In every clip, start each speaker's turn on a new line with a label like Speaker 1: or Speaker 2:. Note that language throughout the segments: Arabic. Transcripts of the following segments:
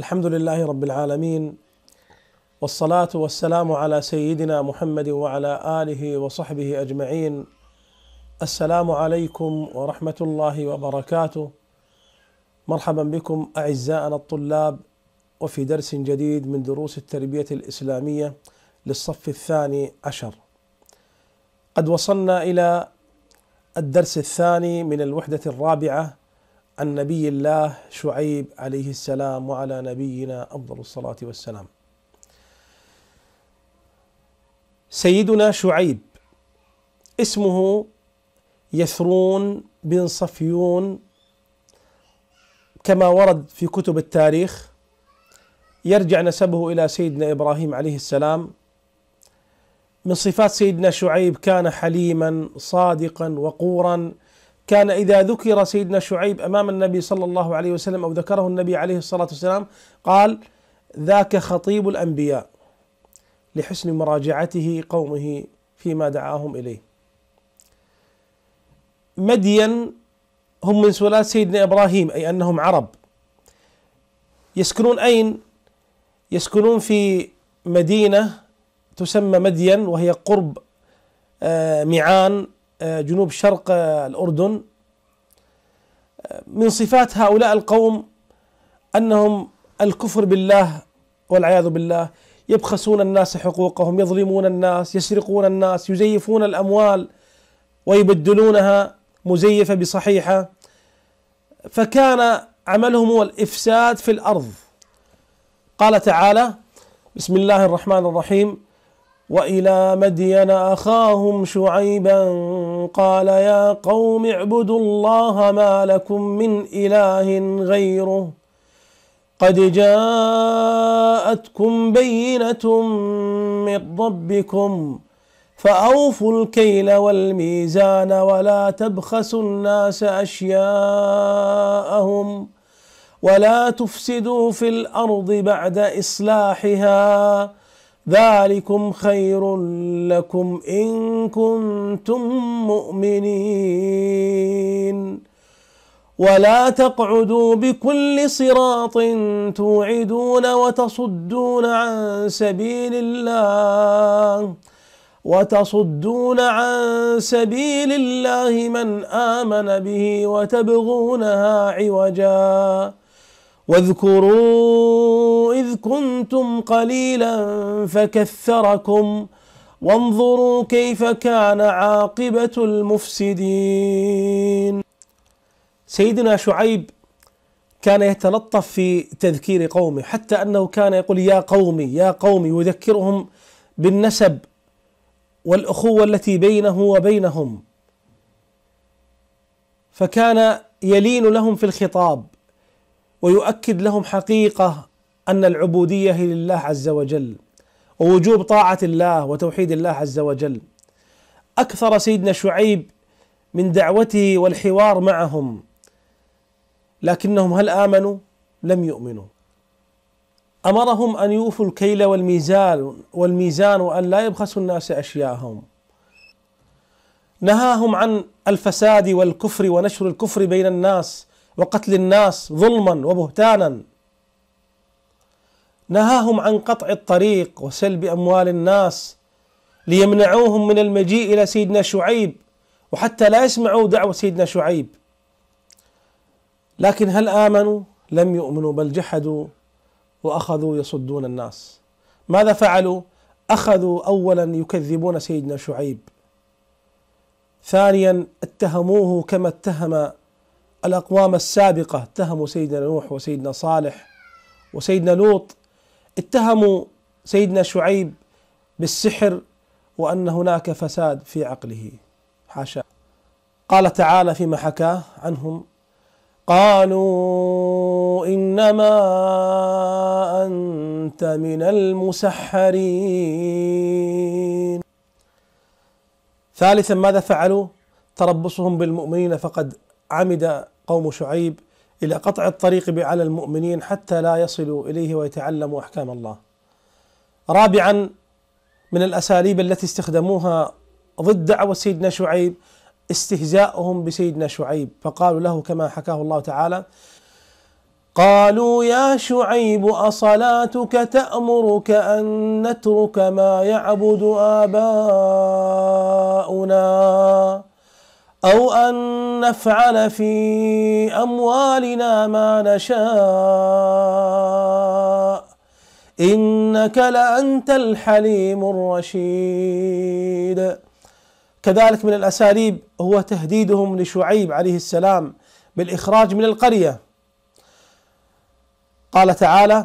Speaker 1: الحمد لله رب العالمين والصلاة والسلام على سيدنا محمد وعلى آله وصحبه أجمعين السلام عليكم ورحمة الله وبركاته مرحبا بكم أعزائنا الطلاب وفي درس جديد من دروس التربية الإسلامية للصف الثاني عشر قد وصلنا إلى الدرس الثاني من الوحدة الرابعة عن نبي الله شعيب عليه السلام وعلى نبينا افضل الصلاه والسلام. سيدنا شعيب اسمه يثرون بن صفيون كما ورد في كتب التاريخ يرجع نسبه الى سيدنا ابراهيم عليه السلام من صفات سيدنا شعيب كان حليما صادقا وقورا كان إذا ذكر سيدنا شعيب أمام النبي صلى الله عليه وسلم أو ذكره النبي عليه الصلاة والسلام قال ذاك خطيب الأنبياء لحسن مراجعته قومه فيما دعاهم إليه مدين هم من سلالة سيدنا إبراهيم أي أنهم عرب يسكنون أين؟ يسكنون في مدينة تسمى مدين وهي قرب آه، ميعان آه، جنوب شرق آه، الأردن آه، من صفات هؤلاء القوم أنهم الكفر بالله والعياذ بالله يبخسون الناس حقوقهم يظلمون الناس يسرقون الناس يزيفون الأموال ويبدلونها مزيفة بصحيحة فكان عملهم هو الإفساد في الأرض قال تعالى بسم الله الرحمن الرحيم والى مدين اخاهم شعيبا قال يا قوم اعبدوا الله ما لكم من اله غيره قد جاءتكم بينه من ربكم فاوفوا الكيل والميزان ولا تبخسوا الناس اشياءهم ولا تفسدوا في الارض بعد اصلاحها ذلكم خير لكم إن كنتم مؤمنين ولا تقعدوا بكل صراط توعدون وتصدون عن سبيل الله وتصدون عن سبيل الله من آمن به وتبغونها عوجاً واذكروا إذ كنتم قليلا فكثركم وانظروا كيف كان عاقبة المفسدين سيدنا شعيب كان يتلطف في تذكير قومه حتى أنه كان يقول يا قومي يا قومي يذكرهم بالنسب والأخوة التي بينه وبينهم فكان يلين لهم في الخطاب ويؤكد لهم حقيقه ان العبوديه هي لله عز وجل ووجوب طاعه الله وتوحيد الله عز وجل اكثر سيدنا شعيب من دعوته والحوار معهم لكنهم هل امنوا؟ لم يؤمنوا امرهم ان يوفوا الكيل والميزان والميزان وان لا يبخسوا الناس اشياءهم نهاهم عن الفساد والكفر ونشر الكفر بين الناس وقتل الناس ظلما وبهتانا نهاهم عن قطع الطريق وسلب اموال الناس ليمنعوهم من المجيء الى سيدنا شعيب وحتى لا يسمعوا دعوه سيدنا شعيب لكن هل امنوا؟ لم يؤمنوا بل جحدوا واخذوا يصدون الناس ماذا فعلوا؟ اخذوا اولا يكذبون سيدنا شعيب ثانيا اتهموه كما اتهم الأقوام السابقة اتهموا سيدنا نوح وسيدنا صالح وسيدنا لوط اتهموا سيدنا شعيب بالسحر وأن هناك فساد في عقله حاشا قال تعالى فيما حكاه عنهم قالوا انما انت من المسحرين ثالثا ماذا فعلوا تربصهم بالمؤمنين فقد عمد قوم شعيب الى قطع الطريق على المؤمنين حتى لا يصلوا اليه ويتعلموا احكام الله. رابعا من الاساليب التي استخدموها ضد دعوه سيدنا شعيب استهزاؤهم بسيدنا شعيب فقالوا له كما حكاه الله تعالى: قالوا يا شعيب اصلاتك تامرك ان نترك ما يعبد اباؤنا أو أن نفعل في أموالنا ما نشاء إنك لأنت الحليم الرشيد كذلك من الأساليب هو تهديدهم لشعيب عليه السلام بالإخراج من القرية قال تعالى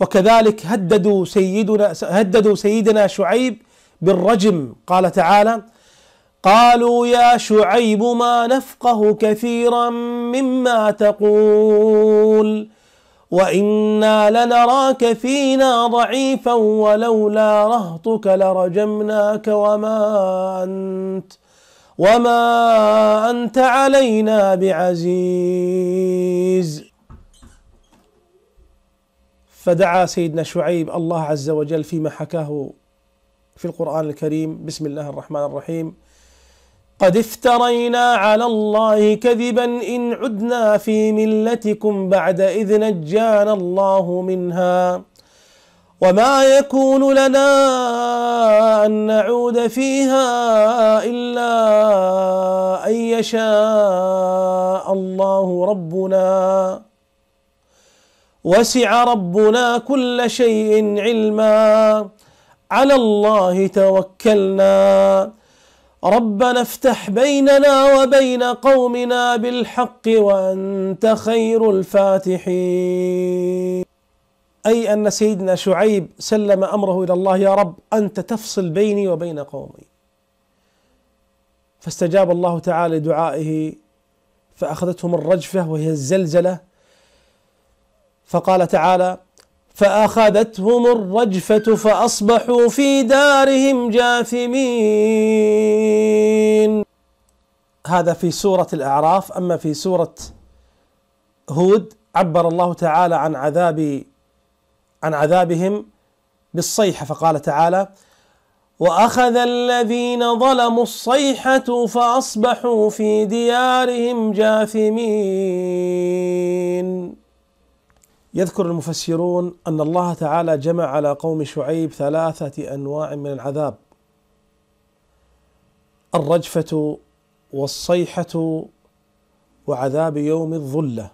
Speaker 1: وكذلك هددوا سيدنا هددوا سيدنا شعيب بالرجم قال تعالى: قالوا يا شعيب ما نفقه كثيرا مما تقول وانا لنراك فينا ضعيفا ولولا رهطك لرجمناك وما انت وما انت علينا بعزيز فدعا سيدنا شعيب الله عز وجل فيما حكاه في القرآن الكريم بسم الله الرحمن الرحيم قد افترينا على الله كذبا إن عدنا في ملتكم بعد إذ نجانا الله منها وما يكون لنا أن نعود فيها إلا أن يشاء الله ربنا وسع ربنا كل شيء علما على الله توكلنا ربنا افتح بيننا وبين قومنا بالحق وانت خير الفاتحين اي ان سيدنا شعيب سلم امره الى الله يا رب انت تفصل بيني وبين قومي فاستجاب الله تعالى دعائه فاخذتهم الرجفه وهي الزلزله فقال تعالى فأخذتهم الرجفة فأصبحوا في دارهم جاثمين هذا في سورة الأعراف أما في سورة هود عبر الله تعالى عن عذاب عن عذابهم بالصيحة فقال تعالى وأخذ الذين ظلموا الصيحة فأصبحوا في ديارهم جاثمين يذكر المفسرون أن الله تعالى جمع على قوم شعيب ثلاثة أنواع من العذاب الرجفة والصيحة وعذاب يوم الظلة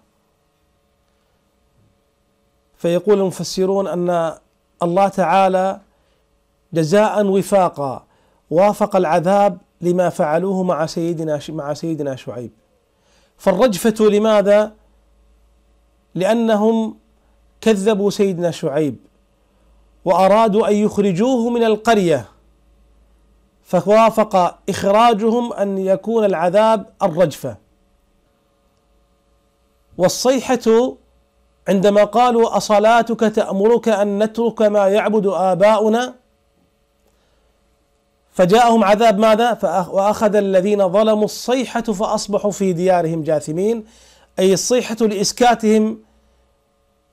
Speaker 1: فيقول المفسرون أن الله تعالى جزاء وفاقا وافق العذاب لما فعلوه مع سيدنا مع سيدنا شعيب فالرجفة لماذا؟ لأنهم كذبوا سيدنا شعيب وارادوا ان يخرجوه من القريه فوافق اخراجهم ان يكون العذاب الرجفه والصيحه عندما قالوا اصلاتك تامرك ان نترك ما يعبد اباؤنا فجاءهم عذاب ماذا واخذ الذين ظلموا الصيحه فاصبحوا في ديارهم جاثمين اي الصيحه لاسكاتهم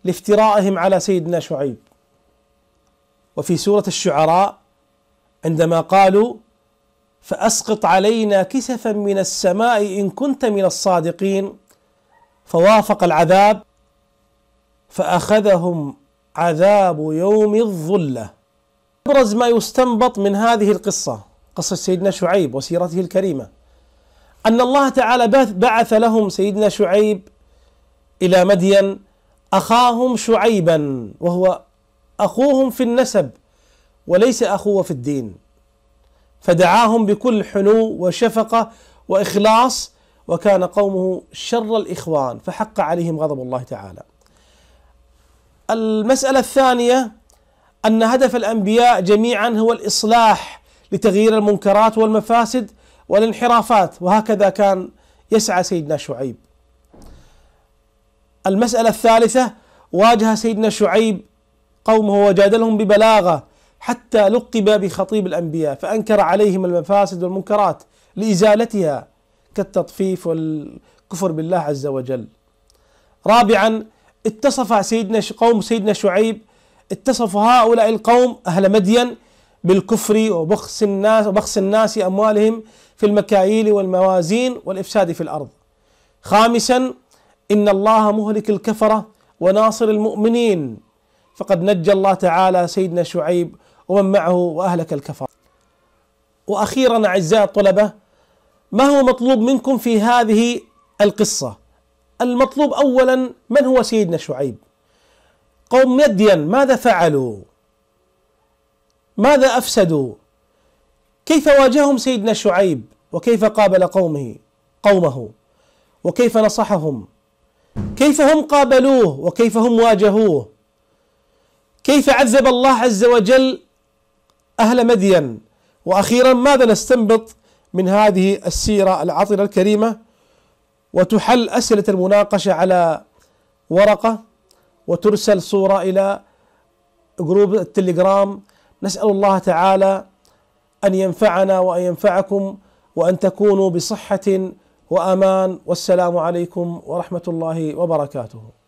Speaker 1: لافترائهم على سيدنا شعيب وفي سوره الشعراء عندما قالوا فاسقط علينا كسفا من السماء ان كنت من الصادقين فوافق العذاب فاخذهم عذاب يوم الظله ابرز ما يستنبط من هذه القصه قصه سيدنا شعيب وسيرته الكريمه ان الله تعالى بعث لهم سيدنا شعيب الى مدين أخاهم شعيبا وهو أخوهم في النسب وليس أخوه في الدين فدعاهم بكل حنو وشفقة وإخلاص وكان قومه شر الإخوان فحق عليهم غضب الله تعالى المسألة الثانية أن هدف الأنبياء جميعا هو الإصلاح لتغيير المنكرات والمفاسد والانحرافات وهكذا كان يسعى سيدنا شعيب المسألة الثالثة واجه سيدنا شعيب قومه وجادلهم ببلاغة حتى لقب بخطيب الأنبياء فأنكر عليهم المفاسد والمنكرات لإزالتها كالتطفيف والكفر بالله عز وجل. رابعا اتصف سيدنا قوم سيدنا شعيب اتصف هؤلاء القوم أهل مدين بالكفر وبخس الناس وبخس الناس أموالهم في المكاييل والموازين والإفساد في الأرض. خامسا إن الله مهلك الكفرة وناصر المؤمنين فقد نجى الله تعالى سيدنا شعيب ومن معه وأهلك الكفرة وأخيرا أعزائي الطلبة ما هو مطلوب منكم في هذه القصة المطلوب أولا من هو سيدنا شعيب قوم مدين ماذا فعلوا ماذا أفسدوا كيف واجههم سيدنا شعيب وكيف قابل قومه قومه وكيف نصحهم كيف هم قابلوه وكيف هم واجهوه كيف عذب الله عز وجل اهل مدين واخيرا ماذا نستنبط من هذه السيره العطره الكريمه وتحل اسئله المناقشه على ورقه وترسل صوره الى جروب التليجرام نسال الله تعالى ان ينفعنا وان ينفعكم وان تكونوا بصحه وامان والسلام عليكم ورحمه الله وبركاته